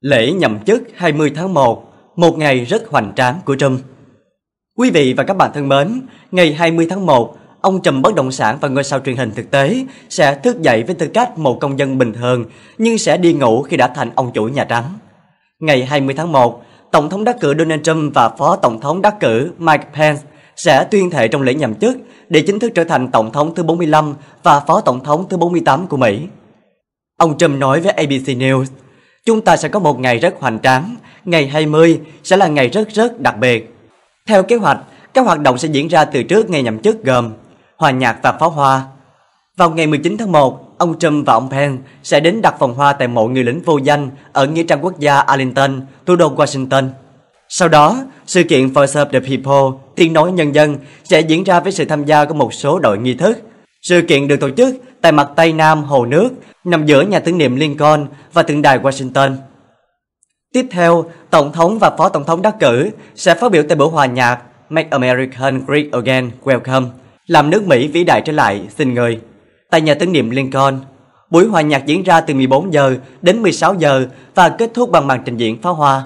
Lễ nhậm chức 20 tháng 1, một ngày rất hoành tráng của Trump. Quý vị và các bạn thân mến, ngày 20 tháng 1, ông Trump Bất Động Sản và ngôi sao truyền hình thực tế sẽ thức dậy với tư cách một công dân bình thường nhưng sẽ đi ngủ khi đã thành ông chủ Nhà Trắng. Ngày 20 tháng 1, Tổng thống đắc cử Donald Trump và Phó Tổng thống đắc cử Mike Pence sẽ tuyên thệ trong lễ nhậm chức để chính thức trở thành Tổng thống thứ 45 và Phó Tổng thống thứ 48 của Mỹ. Ông Trump nói với ABC News, chúng ta sẽ có một ngày rất hoành tráng, ngày 20 sẽ là ngày rất rất đặc biệt. Theo kế hoạch, các hoạt động sẽ diễn ra từ trước ngày nhậm chức gồm hòa nhạc và pháo hoa. Vào ngày 19 tháng 1, ông Trump và ông Pence sẽ đến đặt vòng hoa tại mộ người lính vô danh ở Nghĩa trang quốc gia Arlington, thủ đô Washington. Sau đó, sự kiện Voice of the People, tiếng nói nhân dân, sẽ diễn ra với sự tham gia của một số đội nghi thức. Sự kiện được tổ chức tại mặt Tây Nam Hồ Nước, nằm giữa nhà tưởng niệm Lincoln và tượng đài Washington. Tiếp theo, Tổng thống và Phó Tổng thống đắc cử sẽ phát biểu tại buổi hòa nhạc Make American Great Again Welcome, làm nước Mỹ vĩ đại trở lại, xin người tại nhà tưởng niệm Lincoln. Buổi hòa nhạc diễn ra từ 14 giờ đến 16 giờ và kết thúc bằng màn trình diễn pháo hoa.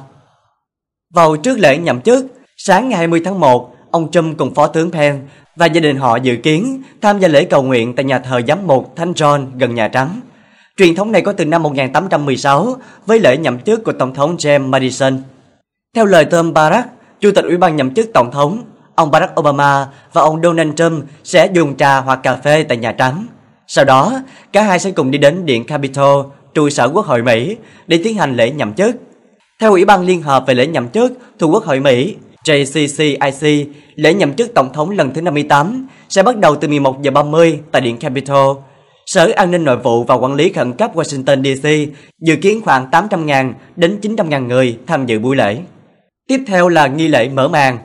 Vào trước lễ nhậm chức, sáng ngày 20 tháng 1, ông Trump cùng Phó tướng Pence và gia đình họ dự kiến tham gia lễ cầu nguyện tại nhà thờ giám mục Thánh John gần Nhà Trắng. Truyền thống này có từ năm 1816 với lễ nhậm chức của Tổng thống James Madison. Theo lời Tom Barack, Chủ tịch Ủy ban nhậm chức Tổng thống, ông Barack Obama và ông Donald Trump sẽ dùng trà hoặc cà phê tại Nhà Trắng sau đó, cả hai sẽ cùng đi đến Điện Capitol, trụ sở Quốc hội Mỹ, để tiến hành lễ nhậm chức. Theo Ủy ban Liên hợp về lễ nhậm chức thuộc Quốc hội Mỹ, JCCIC, lễ nhậm chức tổng thống lần thứ 58 sẽ bắt đầu từ 11 giờ 30 tại Điện Capitol. Sở An ninh Nội vụ và Quản lý Khẩn cấp Washington DC dự kiến khoảng 800.000 đến 900.000 người tham dự buổi lễ. Tiếp theo là nghi lễ mở màn.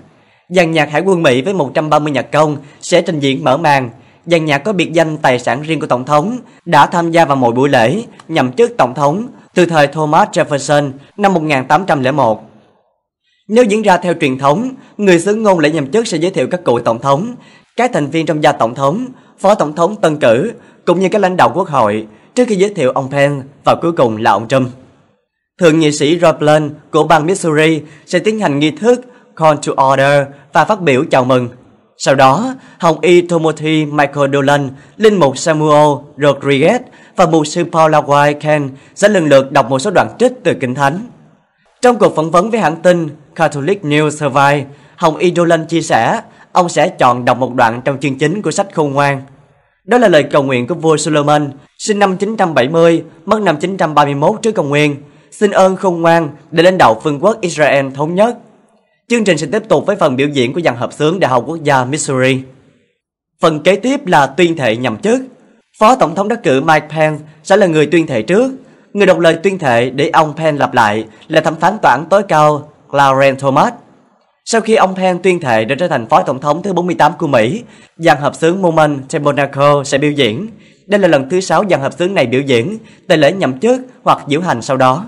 Dàn nhạc Hải quân Mỹ với 130 nhạc công sẽ trình diễn mở màn dàn nhạc có biệt danh tài sản riêng của Tổng thống, đã tham gia vào mọi buổi lễ nhậm chức Tổng thống từ thời Thomas Jefferson năm 1801. Nếu diễn ra theo truyền thống, người xướng ngôn lễ nhậm chức sẽ giới thiệu các cựu tổng thống, các thành viên trong gia tổng thống, phó tổng thống tân cử, cũng như các lãnh đạo quốc hội, trước khi giới thiệu ông Pence và cuối cùng là ông Trump. Thượng nghị sĩ Rob Blunt của bang Missouri sẽ tiến hành nghi thức Call to Order và phát biểu chào mừng sau đó, Hồng Y Tomothy Michael Dolan, Linh mục Samuel Rodriguez và mục sư Paul White Ken sẽ lần lượt đọc một số đoạn trích từ Kinh Thánh. Trong cuộc phỏng vấn với hãng tin Catholic News Survey, Hồng Y Dolan chia sẻ ông sẽ chọn đọc một đoạn trong chương chính của sách khôn ngoan. Đó là lời cầu nguyện của vua Solomon, sinh năm 970, mất năm 931 trước công nguyên. Xin ơn khôn ngoan để lãnh đạo phương quốc Israel thống nhất. Chương trình sẽ tiếp tục với phần biểu diễn của dàn hợp xướng Đại học Quốc gia Missouri. Phần kế tiếp là tuyên thệ nhậm chức. Phó Tổng thống đắc cử Mike Pence sẽ là người tuyên thệ trước. Người đọc lời tuyên thệ để ông Pence lặp lại là thẩm phán tòa án tối cao Clarence Thomas. Sau khi ông Pence tuyên thệ để trở thành phó tổng thống thứ 48 của Mỹ, dàn hợp xướng Moment Tabernacle sẽ biểu diễn. Đây là lần thứ 6 dàn hợp xướng này biểu diễn, tại lễ nhậm chức hoặc diễu hành sau đó.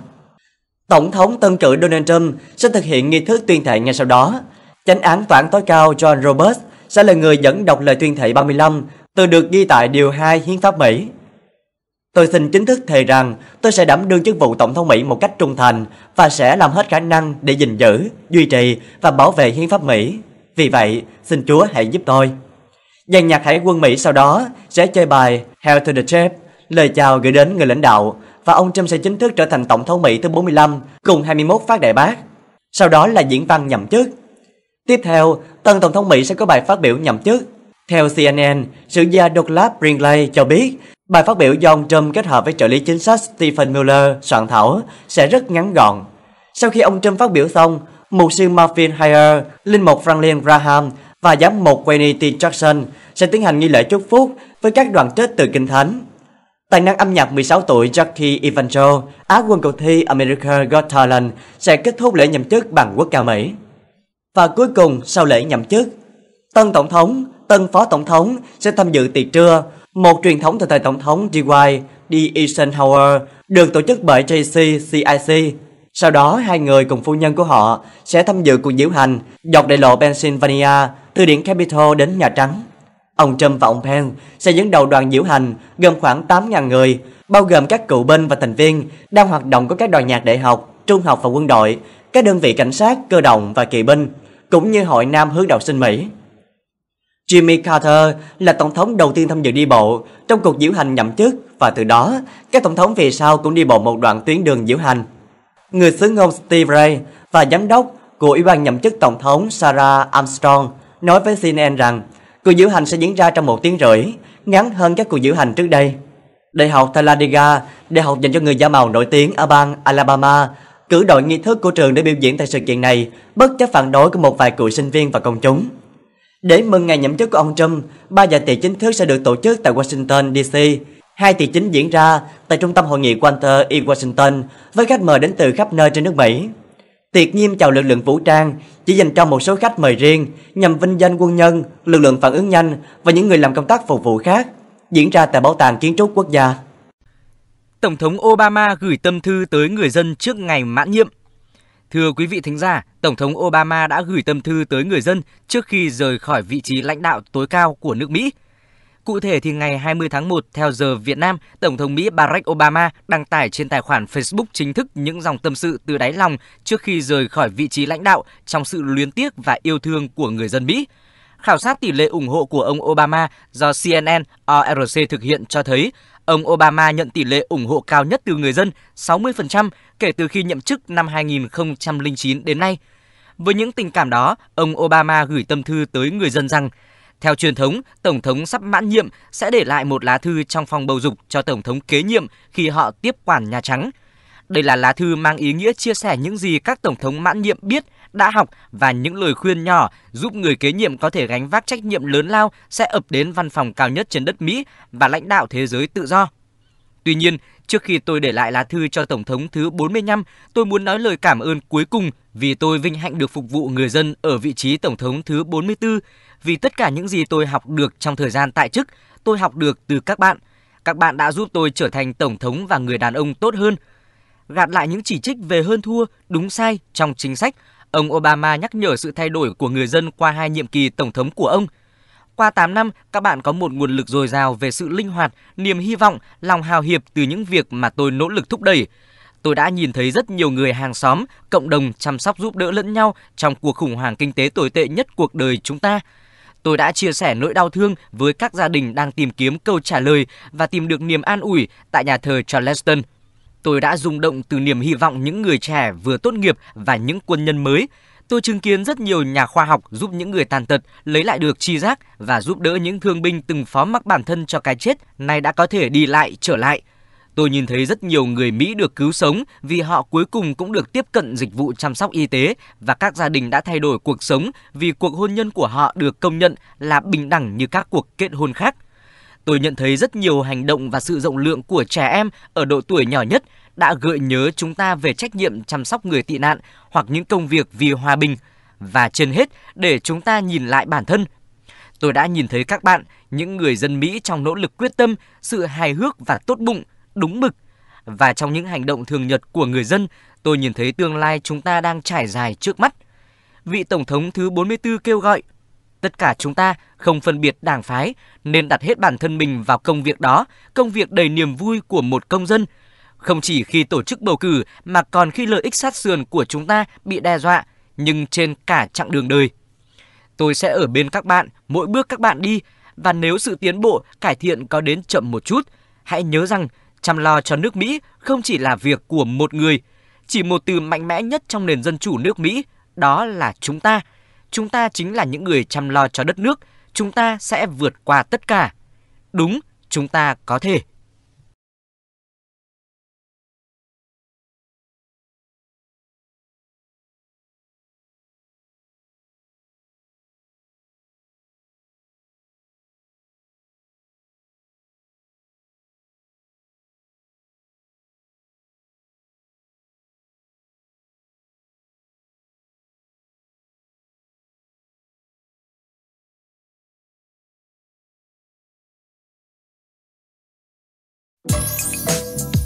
Tổng thống tân cử Donald Trump sẽ thực hiện nghi thức tuyên thệ ngay sau đó. Chánh án toán tối cao John Roberts sẽ là người dẫn đọc lời tuyên thệ 35 từ được ghi tại Điều 2 Hiến pháp Mỹ. Tôi xin chính thức thề rằng tôi sẽ đảm đương chức vụ Tổng thống Mỹ một cách trung thành và sẽ làm hết khả năng để gìn giữ, duy trì và bảo vệ Hiến pháp Mỹ. Vì vậy, xin Chúa hãy giúp tôi. Dàn nhạc hải quân Mỹ sau đó sẽ chơi bài Hail to the Chief, lời chào gửi đến người lãnh đạo và ông Trump sẽ chính thức trở thành tổng thống Mỹ thứ 45 cùng 21 phát đại bác. Sau đó là diễn văn nhậm chức. Tiếp theo, tân tổng thống Mỹ sẽ có bài phát biểu nhậm chức. Theo CNN, sử gia Douglas Brinkley cho biết, bài phát biểu do ông Trump kết hợp với trợ lý chính sách Stephen Miller soạn thảo sẽ rất ngắn gọn. Sau khi ông Trump phát biểu xong, mục sư Marvin Hayer, linh mục Franklin Graham và giám mục Quenny T. Jackson sẽ tiến hành nghi lễ chúc phúc với các đoàn trích từ Kinh Thánh. Tài năng âm nhạc 16 tuổi Jackie Evangel, Á quân cuộc thi America Got Talent sẽ kết thúc lễ nhậm chức bằng quốc ca Mỹ. Và cuối cùng sau lễ nhậm chức, tân tổng thống, tân phó tổng thống sẽ tham dự tiệc trưa, một truyền thống từ thời tổng thống D.Y. D. Eisenhower được tổ chức bởi JC CIC Sau đó, hai người cùng phu nhân của họ sẽ tham dự cuộc diễu hành dọc đại lộ Pennsylvania từ điện Capitol đến Nhà Trắng. Ông Trump và ông Pence sẽ dẫn đầu đoàn diễu hành gồm khoảng 8.000 người, bao gồm các cựu binh và thành viên đang hoạt động của các đoàn nhạc đại học, trung học và quân đội, các đơn vị cảnh sát, cơ động và kỳ binh, cũng như Hội Nam hướng đạo sinh Mỹ. Jimmy Carter là tổng thống đầu tiên tham dự đi bộ trong cuộc diễu hành nhậm chức và từ đó các tổng thống về sau cũng đi bộ một đoạn tuyến đường diễu hành. Người xứ ngôn Steve Ray và giám đốc của Ủy ban nhậm chức tổng thống Sarah Armstrong nói với CNN rằng Cuộc diễu hành sẽ diễn ra trong một tiếng rưỡi, ngắn hơn các cuộc diễu hành trước đây. Đại học Talladega, đại học dành cho người da màu nổi tiếng ở bang Alabama, cử đội nghi thức của trường để biểu diễn tại sự kiện này, bất chấp phản đối của một vài cựu sinh viên và công chúng. Để mừng ngày nhậm chức của ông Trump, ba dạ tiệc chính thức sẽ được tổ chức tại Washington DC. Hai tiệc chính diễn ra tại trung tâm hội nghị Walter E. Washington với khách mời đến từ khắp nơi trên nước Mỹ. Tiệc nghiêm chào lực lượng vũ trang chỉ dành cho một số khách mời riêng nhằm vinh danh quân nhân, lực lượng phản ứng nhanh và những người làm công tác phục vụ khác diễn ra tại Bảo tàng Kiến trúc Quốc gia. Tổng thống Obama gửi tâm thư tới người dân trước ngày mãn nhiệm. Thưa quý vị thính giả, Tổng thống Obama đã gửi tâm thư tới người dân trước khi rời khỏi vị trí lãnh đạo tối cao của nước Mỹ Cụ thể thì ngày 20 tháng 1 theo giờ Việt Nam, Tổng thống Mỹ Barack Obama đăng tải trên tài khoản Facebook chính thức những dòng tâm sự từ đáy lòng trước khi rời khỏi vị trí lãnh đạo trong sự luyến tiếc và yêu thương của người dân Mỹ. Khảo sát tỷ lệ ủng hộ của ông Obama do CNN ORC thực hiện cho thấy ông Obama nhận tỷ lệ ủng hộ cao nhất từ người dân 60% kể từ khi nhậm chức năm 2009 đến nay. Với những tình cảm đó, ông Obama gửi tâm thư tới người dân rằng theo truyền thống, Tổng thống sắp mãn nhiệm sẽ để lại một lá thư trong phòng bầu dục cho Tổng thống kế nhiệm khi họ tiếp quản Nhà Trắng. Đây là lá thư mang ý nghĩa chia sẻ những gì các Tổng thống mãn nhiệm biết, đã học và những lời khuyên nhỏ giúp người kế nhiệm có thể gánh vác trách nhiệm lớn lao sẽ ập đến văn phòng cao nhất trên đất Mỹ và lãnh đạo thế giới tự do. Tuy nhiên, trước khi tôi để lại lá thư cho Tổng thống thứ 45, tôi muốn nói lời cảm ơn cuối cùng vì tôi vinh hạnh được phục vụ người dân ở vị trí Tổng thống thứ 44 vì tất cả những gì tôi học được trong thời gian tại chức, tôi học được từ các bạn. Các bạn đã giúp tôi trở thành tổng thống và người đàn ông tốt hơn. Gạt lại những chỉ trích về hơn thua, đúng sai trong chính sách, ông Obama nhắc nhở sự thay đổi của người dân qua hai nhiệm kỳ tổng thống của ông. Qua 8 năm, các bạn có một nguồn lực dồi dào về sự linh hoạt, niềm hy vọng, lòng hào hiệp từ những việc mà tôi nỗ lực thúc đẩy. Tôi đã nhìn thấy rất nhiều người hàng xóm, cộng đồng chăm sóc giúp đỡ lẫn nhau trong cuộc khủng hoảng kinh tế tồi tệ nhất cuộc đời chúng ta – Tôi đã chia sẻ nỗi đau thương với các gia đình đang tìm kiếm câu trả lời và tìm được niềm an ủi tại nhà thờ Charleston. Tôi đã rung động từ niềm hy vọng những người trẻ vừa tốt nghiệp và những quân nhân mới. Tôi chứng kiến rất nhiều nhà khoa học giúp những người tàn tật lấy lại được chi giác và giúp đỡ những thương binh từng phó mắc bản thân cho cái chết nay đã có thể đi lại trở lại – Tôi nhìn thấy rất nhiều người Mỹ được cứu sống vì họ cuối cùng cũng được tiếp cận dịch vụ chăm sóc y tế và các gia đình đã thay đổi cuộc sống vì cuộc hôn nhân của họ được công nhận là bình đẳng như các cuộc kết hôn khác. Tôi nhận thấy rất nhiều hành động và sự rộng lượng của trẻ em ở độ tuổi nhỏ nhất đã gợi nhớ chúng ta về trách nhiệm chăm sóc người tị nạn hoặc những công việc vì hòa bình và trên hết để chúng ta nhìn lại bản thân tôi đã nhìn thấy các bạn, những người dân Mỹ trong nỗ lực quyết tâm, sự hài hước và tốt bụng đúng mực. Và trong những hành động thường nhật của người dân, tôi nhìn thấy tương lai chúng ta đang trải dài trước mắt. Vị Tổng thống thứ 44 kêu gọi Tất cả chúng ta không phân biệt đảng phái nên đặt hết bản thân mình vào công việc đó, công việc đầy niềm vui của một công dân. Không chỉ khi tổ chức bầu cử mà còn khi lợi ích sát sườn của chúng ta bị đe dọa, nhưng trên cả chặng đường đời. Tôi sẽ ở bên các bạn mỗi bước các bạn đi và nếu sự tiến bộ, cải thiện có đến chậm một chút, hãy nhớ rằng Chăm lo cho nước Mỹ không chỉ là việc của một người, chỉ một từ mạnh mẽ nhất trong nền dân chủ nước Mỹ, đó là chúng ta. Chúng ta chính là những người chăm lo cho đất nước, chúng ta sẽ vượt qua tất cả. Đúng, chúng ta có thể. Música